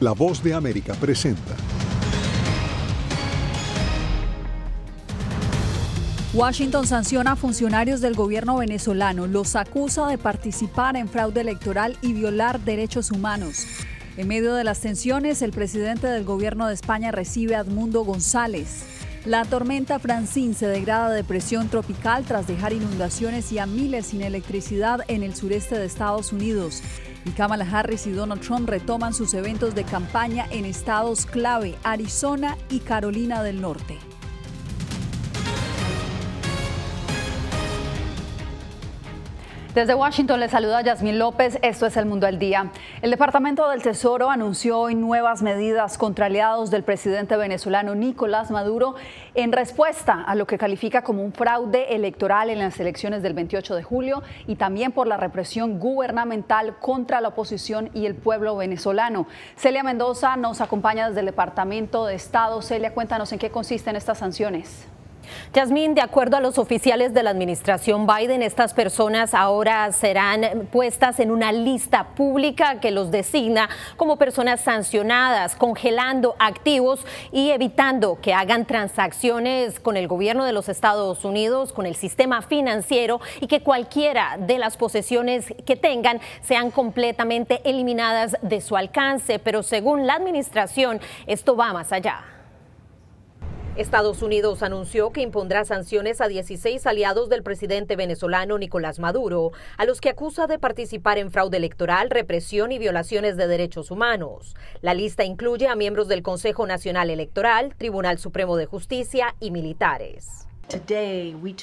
La Voz de América presenta. Washington sanciona a funcionarios del gobierno venezolano, los acusa de participar en fraude electoral y violar derechos humanos. En medio de las tensiones, el presidente del gobierno de España recibe a Edmundo González. La tormenta Francín se degrada de presión tropical tras dejar inundaciones y a miles sin electricidad en el sureste de Estados Unidos. Y Kamala Harris y Donald Trump retoman sus eventos de campaña en estados clave, Arizona y Carolina del Norte. Desde Washington le saluda Yasmín López, esto es El Mundo al Día. El Departamento del Tesoro anunció hoy nuevas medidas contra aliados del presidente venezolano Nicolás Maduro en respuesta a lo que califica como un fraude electoral en las elecciones del 28 de julio y también por la represión gubernamental contra la oposición y el pueblo venezolano. Celia Mendoza nos acompaña desde el Departamento de Estado. Celia, cuéntanos en qué consisten estas sanciones. Yasmín, de acuerdo a los oficiales de la administración Biden, estas personas ahora serán puestas en una lista pública que los designa como personas sancionadas, congelando activos y evitando que hagan transacciones con el gobierno de los Estados Unidos, con el sistema financiero y que cualquiera de las posesiones que tengan sean completamente eliminadas de su alcance. Pero según la administración, esto va más allá. Estados Unidos anunció que impondrá sanciones a 16 aliados del presidente venezolano Nicolás Maduro, a los que acusa de participar en fraude electoral, represión y violaciones de derechos humanos. La lista incluye a miembros del Consejo Nacional Electoral, Tribunal Supremo de Justicia y militares.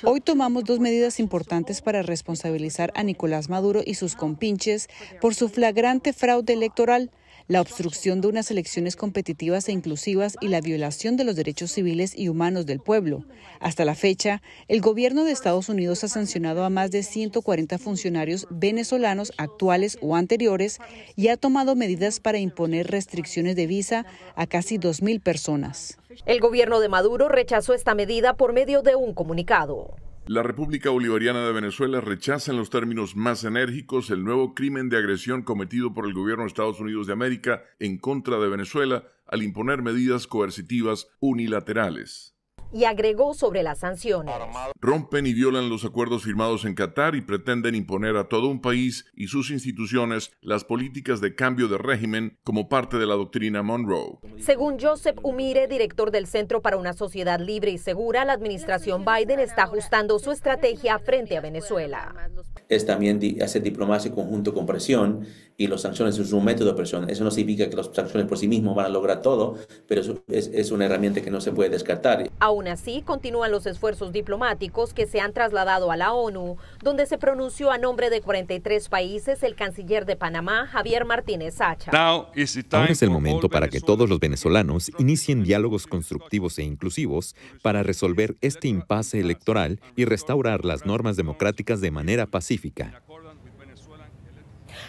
Hoy tomamos dos medidas importantes para responsabilizar a Nicolás Maduro y sus compinches por su flagrante fraude electoral, la obstrucción de unas elecciones competitivas e inclusivas y la violación de los derechos civiles y humanos del pueblo. Hasta la fecha, el gobierno de Estados Unidos ha sancionado a más de 140 funcionarios venezolanos actuales o anteriores y ha tomado medidas para imponer restricciones de visa a casi 2.000 personas. El gobierno de Maduro rechazó esta medida por medio de un comunicado. La República Bolivariana de Venezuela rechaza en los términos más enérgicos el nuevo crimen de agresión cometido por el gobierno de Estados Unidos de América en contra de Venezuela al imponer medidas coercitivas unilaterales y agregó sobre las sanciones. Rompen y violan los acuerdos firmados en Qatar y pretenden imponer a todo un país y sus instituciones las políticas de cambio de régimen como parte de la doctrina Monroe. Según Joseph Umire, director del Centro para una Sociedad Libre y Segura, la administración Biden está ajustando su estrategia frente a Venezuela es también di hacer diplomacia conjunto con presión y las sanciones es un método de presión. Eso no significa que las sanciones por sí mismos van a lograr todo, pero es, es una herramienta que no se puede descartar. Aún así, continúan los esfuerzos diplomáticos que se han trasladado a la ONU, donde se pronunció a nombre de 43 países el canciller de Panamá, Javier Martínez Sacha. Ahora es el momento para que todos los venezolanos inicien diálogos constructivos e inclusivos para resolver este impasse electoral y restaurar las normas democráticas de manera pacífica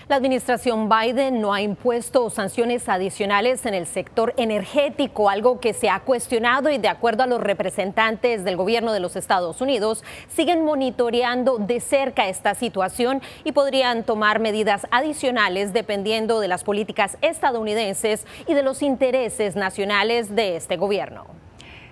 la administración Biden no ha impuesto sanciones adicionales en el sector energético, algo que se ha cuestionado y de acuerdo a los representantes del gobierno de los Estados Unidos, siguen monitoreando de cerca esta situación y podrían tomar medidas adicionales dependiendo de las políticas estadounidenses y de los intereses nacionales de este gobierno.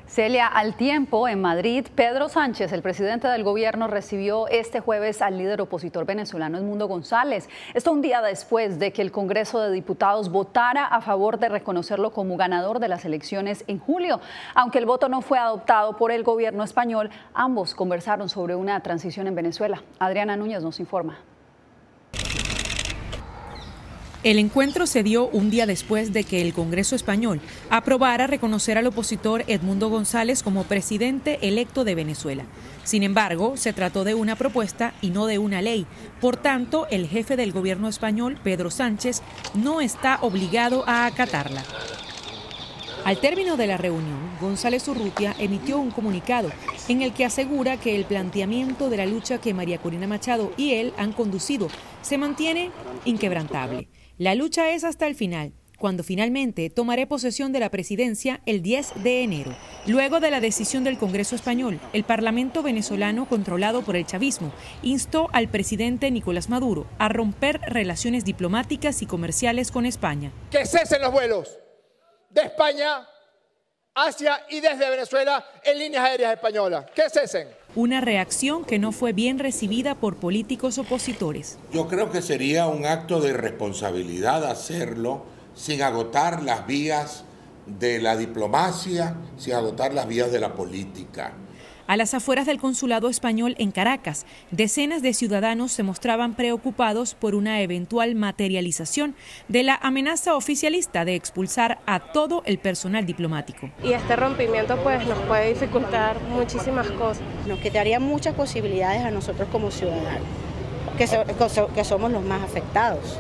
Celia, al tiempo, en Madrid, Pedro Sánchez, el presidente del gobierno, recibió este jueves al líder opositor venezolano Edmundo González. Esto un día después de que el Congreso de Diputados votara a favor de reconocerlo como ganador de las elecciones en julio. Aunque el voto no fue adoptado por el gobierno español, ambos conversaron sobre una transición en Venezuela. Adriana Núñez nos informa. El encuentro se dio un día después de que el Congreso español aprobara reconocer al opositor Edmundo González como presidente electo de Venezuela. Sin embargo, se trató de una propuesta y no de una ley. Por tanto, el jefe del gobierno español, Pedro Sánchez, no está obligado a acatarla. Al término de la reunión, González Urrutia emitió un comunicado en el que asegura que el planteamiento de la lucha que María Corina Machado y él han conducido se mantiene inquebrantable. La lucha es hasta el final, cuando finalmente tomaré posesión de la presidencia el 10 de enero. Luego de la decisión del Congreso español, el Parlamento venezolano controlado por el chavismo instó al presidente Nicolás Maduro a romper relaciones diplomáticas y comerciales con España. Que cesen los vuelos de España hacia y desde Venezuela en líneas aéreas españolas. Que cesen una reacción que no fue bien recibida por políticos opositores. Yo creo que sería un acto de responsabilidad hacerlo sin agotar las vías de la diplomacia, sin agotar las vías de la política. A las afueras del consulado español en Caracas, decenas de ciudadanos se mostraban preocupados por una eventual materialización de la amenaza oficialista de expulsar a todo el personal diplomático. Y este rompimiento pues nos puede dificultar muchísimas cosas. Nos quitaría muchas posibilidades a nosotros como ciudadanos, que, que somos los más afectados.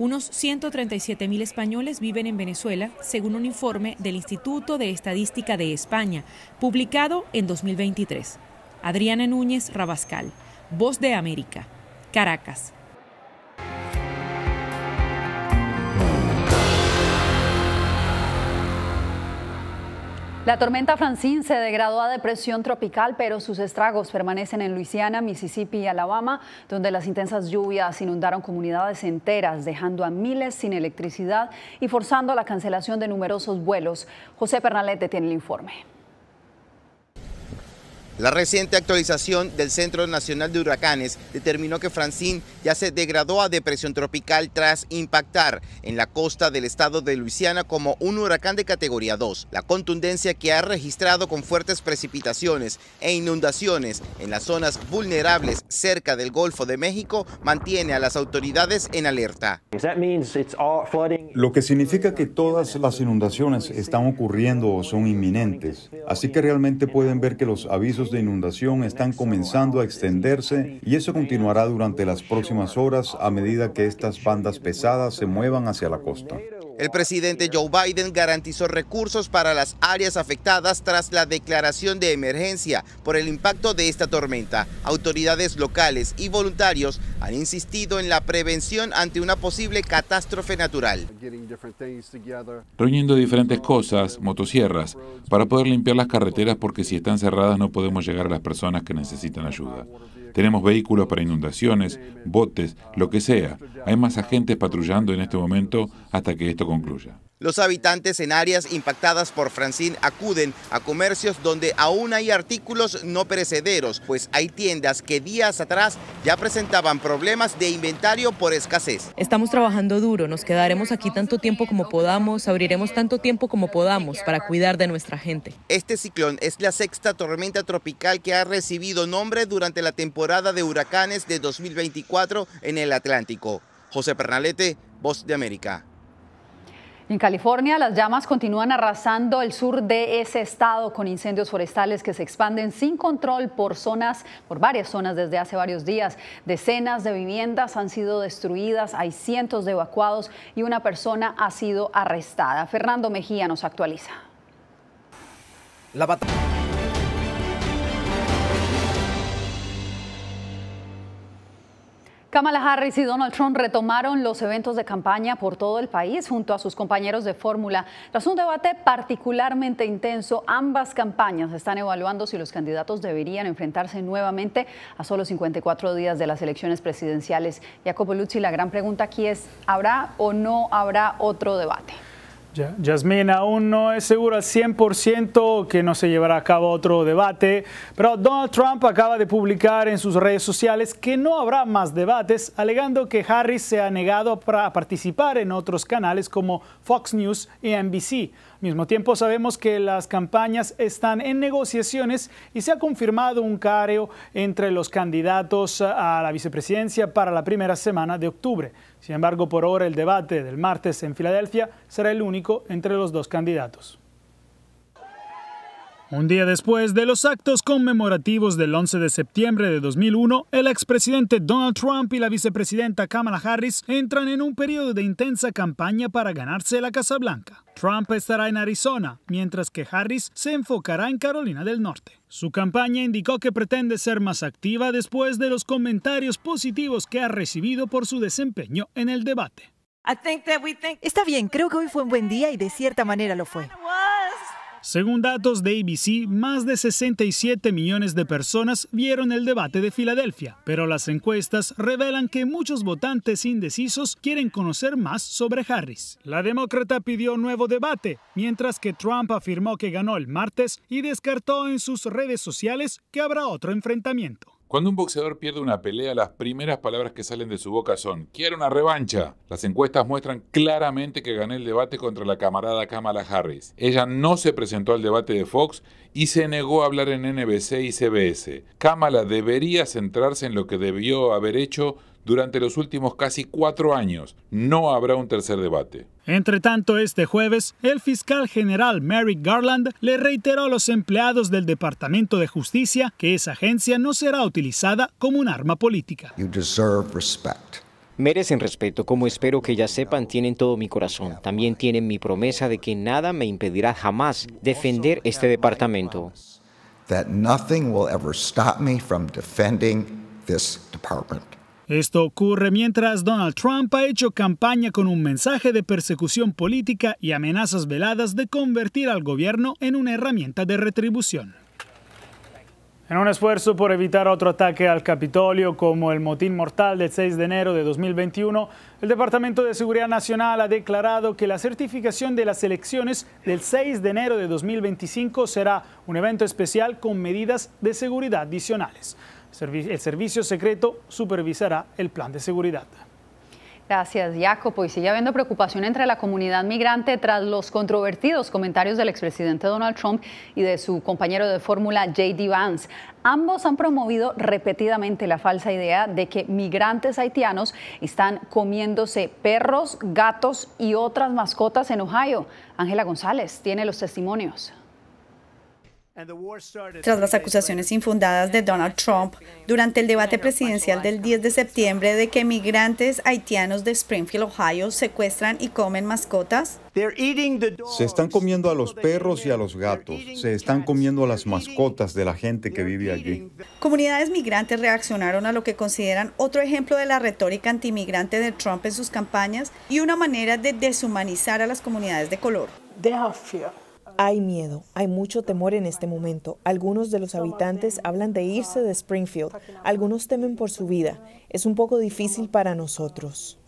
Unos 137 mil españoles viven en Venezuela, según un informe del Instituto de Estadística de España, publicado en 2023. Adriana Núñez Rabascal, Voz de América, Caracas. La tormenta Francine se degradó a depresión tropical, pero sus estragos permanecen en Luisiana, Mississippi y Alabama, donde las intensas lluvias inundaron comunidades enteras, dejando a miles sin electricidad y forzando la cancelación de numerosos vuelos. José Pernalete tiene el informe. La reciente actualización del Centro Nacional de Huracanes determinó que Francine ya se degradó a depresión tropical tras impactar en la costa del estado de Luisiana como un huracán de categoría 2. La contundencia que ha registrado con fuertes precipitaciones e inundaciones en las zonas vulnerables cerca del Golfo de México mantiene a las autoridades en alerta. Lo que significa que todas las inundaciones están ocurriendo o son inminentes, así que realmente pueden ver que los avisos de inundación están comenzando a extenderse y eso continuará durante las próximas horas a medida que estas bandas pesadas se muevan hacia la costa. El presidente Joe Biden garantizó recursos para las áreas afectadas tras la declaración de emergencia por el impacto de esta tormenta. Autoridades locales y voluntarios han insistido en la prevención ante una posible catástrofe natural. Reuniendo diferentes cosas, motosierras, para poder limpiar las carreteras porque si están cerradas no podemos llegar a las personas que necesitan ayuda. Tenemos vehículos para inundaciones, botes, lo que sea. Hay más agentes patrullando en este momento hasta que esto los habitantes en áreas impactadas por Francine acuden a comercios donde aún hay artículos no perecederos, pues hay tiendas que días atrás ya presentaban problemas de inventario por escasez. Estamos trabajando duro, nos quedaremos aquí tanto tiempo como podamos, abriremos tanto tiempo como podamos para cuidar de nuestra gente. Este ciclón es la sexta tormenta tropical que ha recibido nombre durante la temporada de huracanes de 2024 en el Atlántico. José Pernalete, Voz de América. En California, las llamas continúan arrasando el sur de ese estado con incendios forestales que se expanden sin control por zonas, por varias zonas desde hace varios días. Decenas de viviendas han sido destruidas, hay cientos de evacuados y una persona ha sido arrestada. Fernando Mejía nos actualiza. La batalla. Kamala Harris y Donald Trump retomaron los eventos de campaña por todo el país junto a sus compañeros de fórmula. Tras un debate particularmente intenso, ambas campañas están evaluando si los candidatos deberían enfrentarse nuevamente a solo 54 días de las elecciones presidenciales. Jacopo Luzzi, la gran pregunta aquí es, ¿habrá o no habrá otro debate? Ya, aún no es seguro al 100% que no se llevará a cabo otro debate, pero Donald Trump acaba de publicar en sus redes sociales que no habrá más debates, alegando que Harris se ha negado a participar en otros canales como Fox News y NBC. Al mismo tiempo, sabemos que las campañas están en negociaciones y se ha confirmado un careo entre los candidatos a la vicepresidencia para la primera semana de octubre. Sin embargo, por ahora el debate del martes en Filadelfia será el único entre los dos candidatos. Un día después de los actos conmemorativos del 11 de septiembre de 2001, el expresidente Donald Trump y la vicepresidenta Kamala Harris entran en un periodo de intensa campaña para ganarse la Casa Blanca. Trump estará en Arizona, mientras que Harris se enfocará en Carolina del Norte. Su campaña indicó que pretende ser más activa después de los comentarios positivos que ha recibido por su desempeño en el debate. Está bien, creo que hoy fue un buen día y de cierta manera lo fue. Según datos de ABC, más de 67 millones de personas vieron el debate de Filadelfia, pero las encuestas revelan que muchos votantes indecisos quieren conocer más sobre Harris. La demócrata pidió nuevo debate, mientras que Trump afirmó que ganó el martes y descartó en sus redes sociales que habrá otro enfrentamiento. Cuando un boxeador pierde una pelea, las primeras palabras que salen de su boca son, quiero una revancha. Las encuestas muestran claramente que gané el debate contra la camarada Kamala Harris. Ella no se presentó al debate de Fox y se negó a hablar en NBC y CBS. Kamala debería centrarse en lo que debió haber hecho durante los últimos casi cuatro años. No habrá un tercer debate. Entre tanto, este jueves, el fiscal general Merrick Garland le reiteró a los empleados del Departamento de Justicia que esa agencia no será utilizada como un arma política. You Merecen respeto, como espero que ya sepan, tienen todo mi corazón. También tienen mi promesa de que nada me impedirá jamás defender este departamento. That nothing will ever stop me from defending this department. Esto ocurre mientras Donald Trump ha hecho campaña con un mensaje de persecución política y amenazas veladas de convertir al gobierno en una herramienta de retribución. En un esfuerzo por evitar otro ataque al Capitolio como el motín mortal del 6 de enero de 2021, el Departamento de Seguridad Nacional ha declarado que la certificación de las elecciones del 6 de enero de 2025 será un evento especial con medidas de seguridad adicionales. El servicio secreto supervisará el plan de seguridad. Gracias, Jacopo. Y sigue habiendo preocupación entre la comunidad migrante tras los controvertidos comentarios del expresidente Donald Trump y de su compañero de fórmula JD Vance. Ambos han promovido repetidamente la falsa idea de que migrantes haitianos están comiéndose perros, gatos y otras mascotas en Ohio. Ángela González tiene los testimonios. Tras las acusaciones infundadas de Donald Trump durante el debate presidencial del 10 de septiembre de que migrantes haitianos de Springfield, Ohio, secuestran y comen mascotas, se están comiendo a los perros y a los gatos, se están comiendo a las mascotas de la gente que vive allí. Comunidades migrantes reaccionaron a lo que consideran otro ejemplo de la retórica antimigrante de Trump en sus campañas y una manera de deshumanizar a las comunidades de color. Hay miedo, hay mucho temor en este momento. Algunos de los habitantes hablan de irse de Springfield, algunos temen por su vida. Es un poco difícil para nosotros.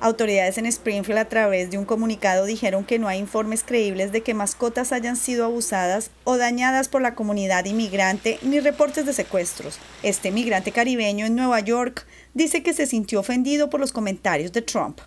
Autoridades en Springfield a través de un comunicado dijeron que no hay informes creíbles de que mascotas hayan sido abusadas o dañadas por la comunidad inmigrante ni reportes de secuestros. Este migrante caribeño en Nueva York dice que se sintió ofendido por los comentarios de Trump.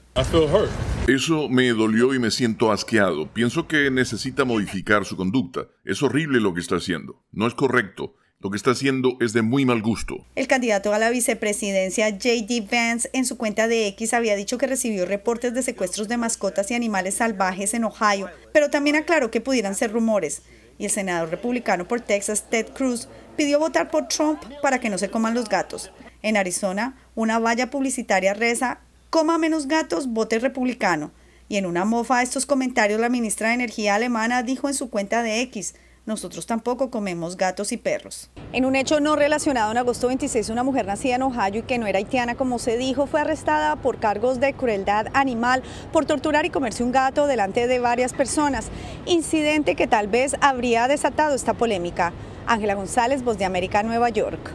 Eso me dolió y me siento asqueado. Pienso que necesita modificar su conducta. Es horrible lo que está haciendo. No es correcto. Lo que está haciendo es de muy mal gusto. El candidato a la vicepresidencia JD Vance en su cuenta de X había dicho que recibió reportes de secuestros de mascotas y animales salvajes en Ohio, pero también aclaró que pudieran ser rumores. Y el senador republicano por Texas, Ted Cruz, pidió votar por Trump para que no se coman los gatos. En Arizona, una valla publicitaria reza, coma menos gatos, vote republicano. Y en una mofa a estos comentarios, la ministra de Energía alemana dijo en su cuenta de X, nosotros tampoco comemos gatos y perros. En un hecho no relacionado en agosto 26, una mujer nacida en Ohio y que no era haitiana, como se dijo, fue arrestada por cargos de crueldad animal por torturar y comerse un gato delante de varias personas, incidente que tal vez habría desatado esta polémica. Ángela González, Voz de América, Nueva York.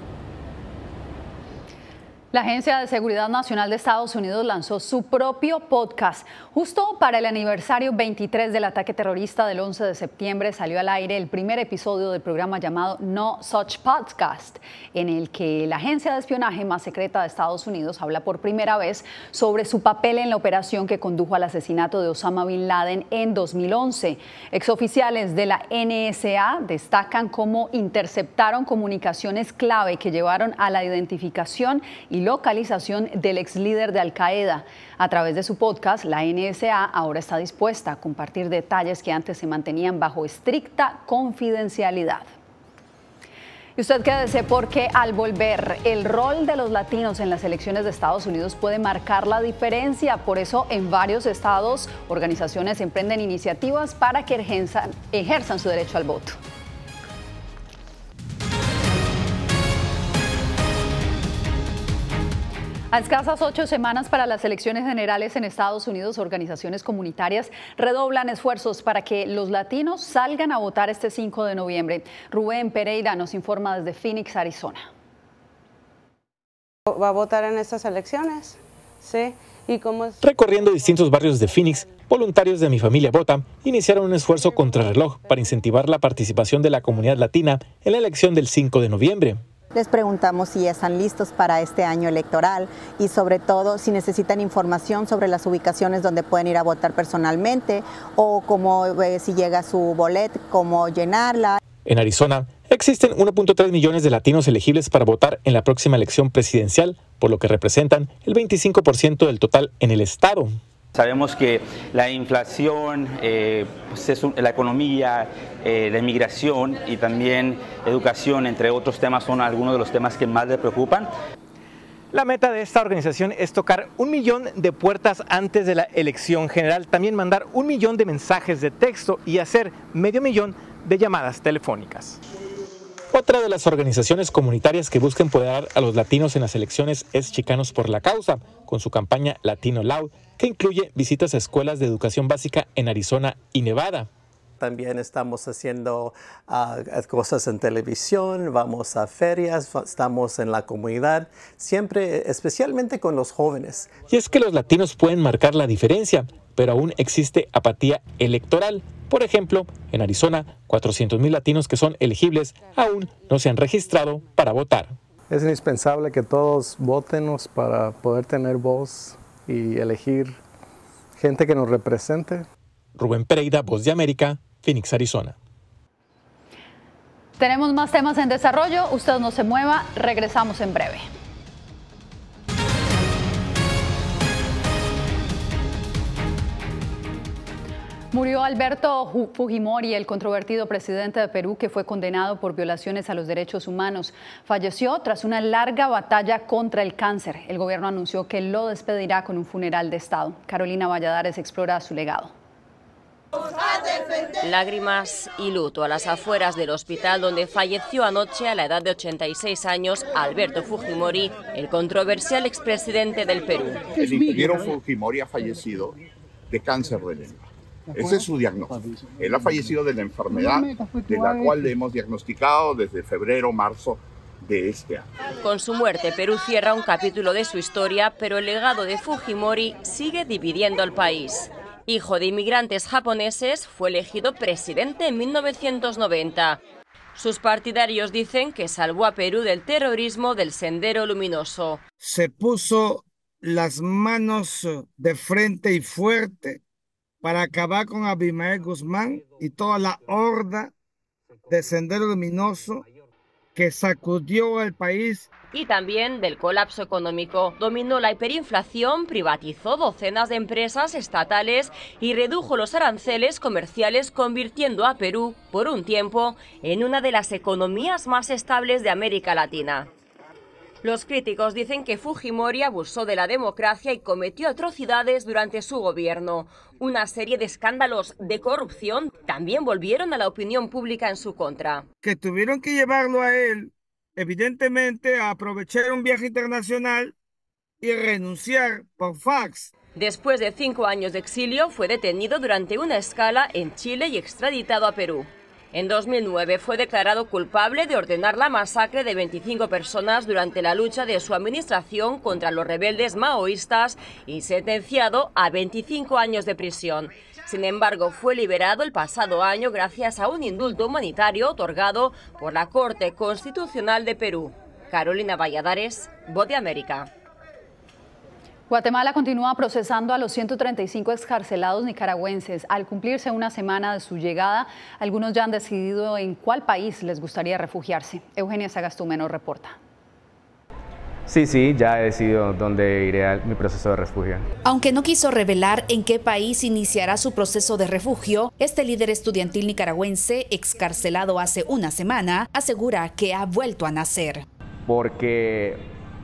La Agencia de Seguridad Nacional de Estados Unidos lanzó su propio podcast. Justo para el aniversario 23 del ataque terrorista del 11 de septiembre salió al aire el primer episodio del programa llamado No Such Podcast, en el que la agencia de espionaje más secreta de Estados Unidos habla por primera vez sobre su papel en la operación que condujo al asesinato de Osama Bin Laden en 2011. Exoficiales de la NSA destacan cómo interceptaron comunicaciones clave que llevaron a la identificación y y localización del ex líder de Al Qaeda. A través de su podcast, la NSA ahora está dispuesta a compartir detalles que antes se mantenían bajo estricta confidencialidad. Y usted quédese porque al volver, el rol de los latinos en las elecciones de Estados Unidos puede marcar la diferencia. Por eso, en varios estados, organizaciones emprenden iniciativas para que ejerzan su derecho al voto. A escasas ocho semanas para las elecciones generales en Estados Unidos, organizaciones comunitarias redoblan esfuerzos para que los latinos salgan a votar este 5 de noviembre. Rubén Pereira nos informa desde Phoenix, Arizona. ¿Va a votar en estas elecciones? Sí. ¿Y cómo Recorriendo distintos barrios de Phoenix, voluntarios de Mi Familia Vota iniciaron un esfuerzo contrarreloj para incentivar la participación de la comunidad latina en la elección del 5 de noviembre. Les preguntamos si ya están listos para este año electoral y sobre todo si necesitan información sobre las ubicaciones donde pueden ir a votar personalmente o cómo eh, si llega su bolet, cómo llenarla. En Arizona existen 1.3 millones de latinos elegibles para votar en la próxima elección presidencial, por lo que representan el 25% del total en el estado. Sabemos que la inflación, eh, pues, la economía, eh, la inmigración y también educación, entre otros temas, son algunos de los temas que más le preocupan. La meta de esta organización es tocar un millón de puertas antes de la elección general, también mandar un millón de mensajes de texto y hacer medio millón de llamadas telefónicas. Otra de las organizaciones comunitarias que busca empoderar a los latinos en las elecciones es Chicanos por la Causa, con su campaña Latino Loud, que incluye visitas a escuelas de educación básica en Arizona y Nevada también estamos haciendo ah, eh, cosas en televisión, vamos a ferias, estamos en la comunidad, siempre especialmente con los jóvenes. Y es que los latinos pueden marcar la diferencia, pero aún existe apatía electoral. Por ejemplo, en Arizona, 400.000 latinos que son elegibles aún no se han registrado para votar. Es indispensable que todos voten para poder tener voz y elegir gente que nos represente. Rubén Pereira, Voz de América, Phoenix, Arizona. Tenemos más temas en desarrollo, usted no se mueva, regresamos en breve. Murió Alberto Fujimori, el controvertido presidente de Perú que fue condenado por violaciones a los derechos humanos. Falleció tras una larga batalla contra el cáncer. El gobierno anunció que lo despedirá con un funeral de Estado. Carolina Valladares explora su legado. Lágrimas y luto a las afueras del hospital donde falleció anoche a la edad de 86 años Alberto Fujimori, el controversial expresidente del Perú. El ingeniero Fujimori ha fallecido de cáncer de lengua. Ese es su diagnóstico. Él ha fallecido de la enfermedad de la cual le hemos diagnosticado desde febrero, marzo de este año. Con su muerte, Perú cierra un capítulo de su historia, pero el legado de Fujimori sigue dividiendo al país. Hijo de inmigrantes japoneses, fue elegido presidente en 1990. Sus partidarios dicen que salvó a Perú del terrorismo del Sendero Luminoso. Se puso las manos de frente y fuerte para acabar con Abimael Guzmán y toda la horda del Sendero Luminoso que sacudió al país. Y también del colapso económico. Dominó la hiperinflación, privatizó docenas de empresas estatales y redujo los aranceles comerciales, convirtiendo a Perú, por un tiempo, en una de las economías más estables de América Latina. Los críticos dicen que Fujimori abusó de la democracia y cometió atrocidades durante su gobierno. Una serie de escándalos de corrupción también volvieron a la opinión pública en su contra. Que tuvieron que llevarlo a él, evidentemente, a aprovechar un viaje internacional y renunciar por fax. Después de cinco años de exilio, fue detenido durante una escala en Chile y extraditado a Perú. En 2009 fue declarado culpable de ordenar la masacre de 25 personas durante la lucha de su administración contra los rebeldes maoístas y sentenciado a 25 años de prisión. Sin embargo, fue liberado el pasado año gracias a un indulto humanitario otorgado por la Corte Constitucional de Perú. Carolina Valladares, Voz de América. Guatemala continúa procesando a los 135 excarcelados nicaragüenses. Al cumplirse una semana de su llegada, algunos ya han decidido en cuál país les gustaría refugiarse. Eugenia Menor, reporta. Sí, sí, ya he decidido dónde iré a mi proceso de refugio. Aunque no quiso revelar en qué país iniciará su proceso de refugio, este líder estudiantil nicaragüense, excarcelado hace una semana, asegura que ha vuelto a nacer. Porque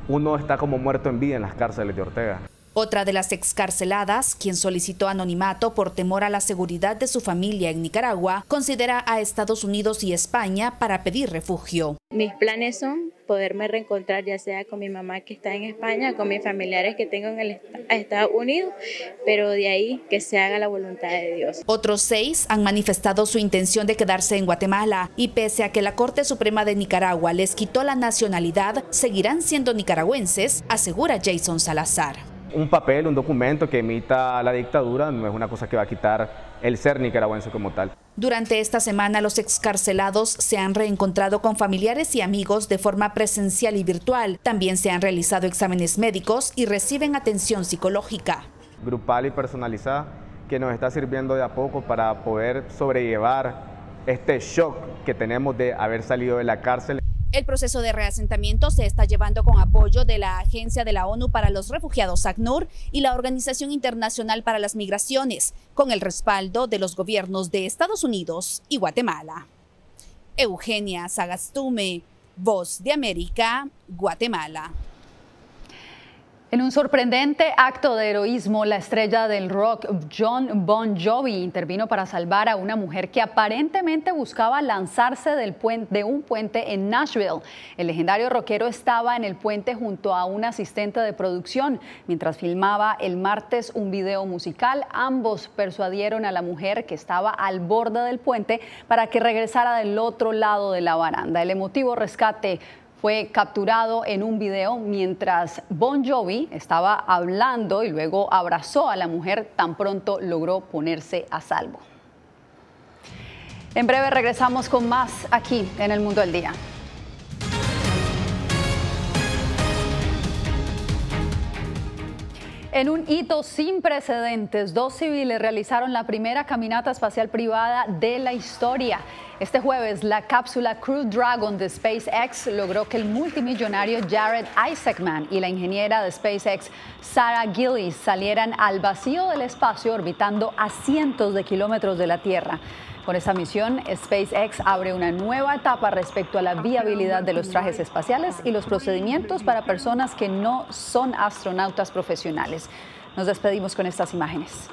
uno está como muerto en vida en las cárceles de Ortega. Otra de las excarceladas, quien solicitó anonimato por temor a la seguridad de su familia en Nicaragua, considera a Estados Unidos y España para pedir refugio. Mis planes son poderme reencontrar ya sea con mi mamá que está en España, con mis familiares que tengo en Estados Unidos, pero de ahí que se haga la voluntad de Dios. Otros seis han manifestado su intención de quedarse en Guatemala y pese a que la Corte Suprema de Nicaragua les quitó la nacionalidad, seguirán siendo nicaragüenses, asegura Jason Salazar un papel, un documento que emita la dictadura, no es una cosa que va a quitar el ser nicaragüense como tal. Durante esta semana los excarcelados se han reencontrado con familiares y amigos de forma presencial y virtual. También se han realizado exámenes médicos y reciben atención psicológica. Grupal y personalizada que nos está sirviendo de a poco para poder sobrellevar este shock que tenemos de haber salido de la cárcel. El proceso de reasentamiento se está llevando con apoyo de la Agencia de la ONU para los Refugiados, ACNUR, y la Organización Internacional para las Migraciones, con el respaldo de los gobiernos de Estados Unidos y Guatemala. Eugenia Sagastume, Voz de América, Guatemala. En un sorprendente acto de heroísmo, la estrella del rock John Bon Jovi intervino para salvar a una mujer que aparentemente buscaba lanzarse del de un puente en Nashville. El legendario rockero estaba en el puente junto a un asistente de producción. Mientras filmaba el martes un video musical, ambos persuadieron a la mujer que estaba al borde del puente para que regresara del otro lado de la baranda. El emotivo rescate fue capturado en un video mientras Bon Jovi estaba hablando y luego abrazó a la mujer tan pronto logró ponerse a salvo. En breve regresamos con más aquí en el Mundo del Día. En un hito sin precedentes, dos civiles realizaron la primera caminata espacial privada de la historia. Este jueves, la cápsula Crew Dragon de SpaceX logró que el multimillonario Jared Isaacman y la ingeniera de SpaceX Sarah Gillies salieran al vacío del espacio orbitando a cientos de kilómetros de la Tierra. Con esta misión, SpaceX abre una nueva etapa respecto a la viabilidad de los trajes espaciales y los procedimientos para personas que no son astronautas profesionales. Nos despedimos con estas imágenes.